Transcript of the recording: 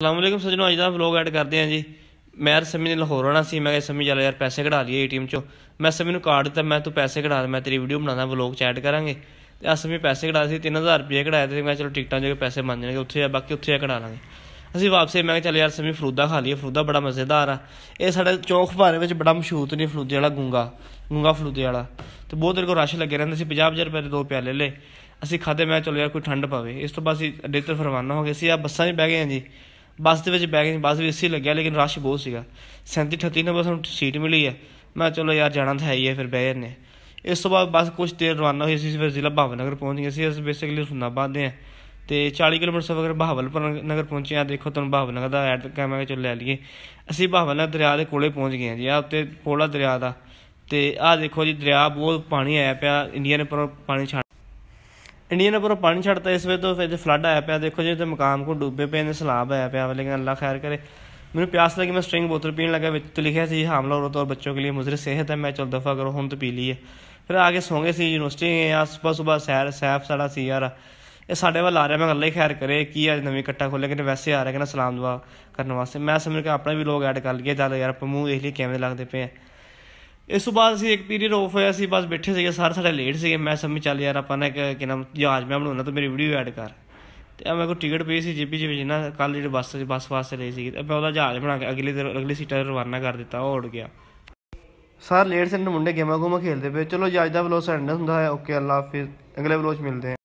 ਅਸਲਾਮ ਅਸਲਾਮੁਅਲੈਕਮ ਸੱਜਣੋ ਅੱਜ ਦਾ ਵਲੌਗ ਐਡ ਕਰਦੇ ਆਂ ਜੀ ਮੈਂ ਸਮੀ ਨੇ ਲਾਹੌਰ ਆਣਾ ਸੀ ਮੈਂ ਕਿਹਾ ਸਮੀ ਚੱਲ ਯਾਰ ਪੈਸੇ ਕਢਾ ਲਈਏ ਏਟੀਐਮ ਚੋਂ ਮੈਂ ਸਮੀ ਨੂੰ ਕਾਰਡ ਦਿੱਤਾ ਮੈਂ ਤੂੰ ਪੈਸੇ ਕਢਾ ਮੈਂ ਤੇਰੀ ਵੀਡੀਓ ਬਣਾਉਣਾ ਵਲੌਗ ਚੈਟ ਕਰਾਂਗੇ ਤੇ ਅਸਮੀ ਪੈਸੇ ਕਢਾ ਸੀ 3000 ਰੁਪਏ ਕਢਾਏ ਤੇ ਮੈਂ ਚਲੋ ਟਿਕਟਾਂ ਜੋਗੇ ਪੈਸੇ ਮੰਨ ਜਾਣਗੇ ਉੱਥੇ ਆ ਬਾਕੀ ਉੱਥੇ ਆ ਕਢਾ ਲਾਂਗੇ ਅਸੀਂ ਵਾਪਸੇ ਮੈਂ ਕਿਹਾ ਚੱਲ ਯਾਰ ਸਮੀ ਫਰੂਦਾ ਖਾ ਲਈਏ ਫਰੂਦਾ ਬੜਾ ਮਜ਼ੇਦਾਰ ਆ ਇਹ ਸਾਡੇ ਚੌਂਕ ਭਾਰੇ ਵਿੱਚ ਬੜਾ ਮਸ਼ਹੂਰ ਤੇ ਨਹੀਂ ਫਰੂਦੇ ਵਾਲਾ ਗੁੰਗਾ ਗੁੰਗਾ ਫਰੂਦੇ ਵਾਲਾ ਤੇ ਬਹੁਤ ਦੇਰ ਕੋ ਰਸ਼ ਲੱਗੇ ਰਹਿੰਦੇ ਸੀ 50000 ਰੁਪਏ ਦੇ ਦੋ ਪਿਆਲੇ ਲੈ ਅਸੀਂ ਖਾਦੇ ਮੈਂ ਚਲੋ ਯਾਰ ਕੋਈ ਠੰਡ ਪਾਵੇ ਇਸ ਤੋਂ ਬਾਅਦ ਅਸੀਂ ਅੱਡੇ ਤੇ ਫਰਵਾਨਾ ਹੋ ਗਏ ਸੀ ਆ ਬੱਸਾਂ 'ਚ ਬਹਿ ਗਏ ਆਂ ਜੀ ਬੱਸ ਦੇ ਵਿੱਚ ਬੈ ਗਏ ਬੱਸ ਵੀ ਏਸੀ ਲੱਗਿਆ ਲੇਕਿਨ ਰਸ਼ ਬਹੁਤ ਸੀਗਾ 37 38 ਨੰਬਰ ਸਾਨੂੰ ਸੀਟ ਮਿਲੀ ਹੈ ਮੈਂ ਚਲੋ ਯਾਰ ਜਾਣਾ ਤਾਂ ਹੈ ਹੀ ਹੈ ਫਿਰ ਬਹਿ ਜੰਨੇ ਇਸ ਤੋਂ ਬਾਅਦ ਬੱਸ ਕੁਝ ਦੇਰ ਰਵਾਨਾ ਹੋਈ ਸੀ ਫਿਰ ਜ਼ਿਲ੍ਹਾ ਭਾਵਨਗਰ ਪਹੁੰਚ ਗਏ ਸੀ ਅਸੀਂ ਬੇਸਿਕਲੀ ਸੁਨਾਬਾਦ ਬਾਦਦੇ ਆ ਤੇ 40 ਕਿਲੋਮੀਟਰ ਸਫ਼ਰ ਬਹਾਵਲਪੁਰ ਨਗਰ ਪਹੁੰਚੇ ਆ ਦੇਖੋ ਤੁਹਾਨੂੰ ਭਾਵਨਗਰ ਦਾ ਐਡ ਕੈਮਰਾ ਚੋਂ ਲੈ ਲਈਏ ਅਸੀਂ ਭਾਵਨਗਰ ਦਰਿਆ ਦੇ ਕੋਲੇ ਪਹੁੰਚ ਗਏ ਆ ਜੀ ਆ ਉੱਤੇ ਪੋਲਾ ਦਰਿਆ ਦਾ ਤੇ ਆ ਦੇਖੋ ਜੀ ਦਰਿਆ ਬਹੁਤ ਪਾਣੀ ਆਇਆ ਪਿਆ ਇੰਡੀਆ ਨੇ ਪਰ ਪਾਣੀ ਇੰਡੀਆ ਨੇ ਪਰ ਪਾਣੀ ਛੱਡਤਾ ਇਸ ਵੇਲੇ ਤੋਂ ਫਿਰ ਫਲੱਡ ਆਇਆ ਪਿਆ ਦੇਖੋ ਜੀ ਤੇ ਮਕਾਮ ਕੋ ਡੁੱਬੇ ਪਏ ਨੇ ਸਲਾਬ ਆਇਆ ਪਿਆ ਲੇਕਿਨ ਅੱਲਾ ਖੈਰ ਕਰੇ ਮੈਨੂੰ ਪਿਆਸ ਲੱਗੀ ਮੈਂ ਸਟ੍ਰਿੰਗ ਬੋਤਲ ਪੀਣ ਲੱਗਾ ਵਿੱਚ ਤੇ ਲਿਖਿਆ ਸੀ ਹਾਮਲਾ ਔਰਤ ਔਰ ਬੱਚੋ ਕੇ ਲਈ ਮੁਜ਼ਰ ਸਿਹਤ ਹੈ ਮੈਂ ਚਲ ਦਫਾ ਕਰੋ ਹੁਣ ਤੇ ਪੀ ਹੈ ਫਿਰ ਕੇ ਸੌਂਗੇ ਸੀ ਯੂਨੀਵਰਸਿਟੀ ਆ ਸਵੇਰ ਸਵੇਰ ਸੈਰ ਸੈਫ ਸਾਡਾ ਸੀ ਯਾਰ ਇਹ ਸਾਡੇ ਵੱਲ ਆ ਰਿਹਾ ਮੈਂ ਅੱਲਾ ਹੀ ਖੈਰ ਕਰੇ ਕੀ ਅੱਜ ਨਵੀਂ ਕੱਟਾ ਖੋਲੇ ਕਿ ਵੈਸੇ ਆ ਰਿਹਾ ਕਿ ਨਾ ਸਲਾਮ ਦੁਆ ਕਰਨ ਵਾਸਤੇ ਮੈਂ ਸਮਝ ਕੇ ਆਪਣਾ ਵੀ ਲੋਗ ਐਡ ਕਰ ਲਈਏ ਚੱਲ ਯਾਰ ਆਪਾਂ ਮੂੰਹ ਦੇਖ ਲਈ ਕਿਵੇਂ ਲੱਗਦੇ ਪਏ ਆ ਇਸ ਤੋਂ ਬਾਅਦ ਅਸੀਂ ਇੱਕ ਪੀਰੀਅਡ ਆਫ ਹੋਇਆ ਸੀ ਬਸ ਬੈਠੇ ਸੀਗੇ ਸਾਰੇ ਸਾਡੇ ਲੇਟ ਸੀਗੇ ਮੈਂ ਸਮਝ ਚੱਲ ਯਾਰ ਆਪਾਂ ਨੇ ਇੱਕ ਕਿ ਨਾਮ ਜਹਾਜ਼ ਮੈਂ ਬਣਾਉਣਾ ਤਾਂ ਮੇਰੀ ਵੀਡੀਓ ਐਡ ਕਰ ਤੇ ਮੇਰੇ ਕੋ ਟਿਕਟ ਪਈ ਸੀ ਜੀਪੀ ਜੀ ਵਿੱਚ ਨਾ ਕੱਲ ਜਿਹੜੇ ਬੱਸ ਬੱਸ ਵਾਸਤੇ ਲਈ ਸੀ ਮੈਂ ਉਹਦਾ ਜਹਾਜ਼ ਬਣਾ ਕੇ ਅਗਲੇ ਦਿਨ ਅਗਲੀ ਸੀਟਾਂ ਤੇ ਰਵਾਨਾ ਕਰ ਦਿੱਤਾ ਉਹ ਉੜ ਗਿਆ ਸਾਰ ਲੇਟ ਸੀ ਮੁੰਡੇ ਗੇਮਾਂ ਗੋਮਾ ਖੇਲਦੇ ਪਏ ਚਲੋ ਜਹਾਜ਼ ਦਾ ਬਲੋਸ ਐਂਡ ਹੁੰਦਾ ਹੈ ਓਕੇ ਅੱਲਾ ਹਾਫਿਜ਼ ਅਗਲੇ ਬਲੋਸ ਮਿਲਦੇ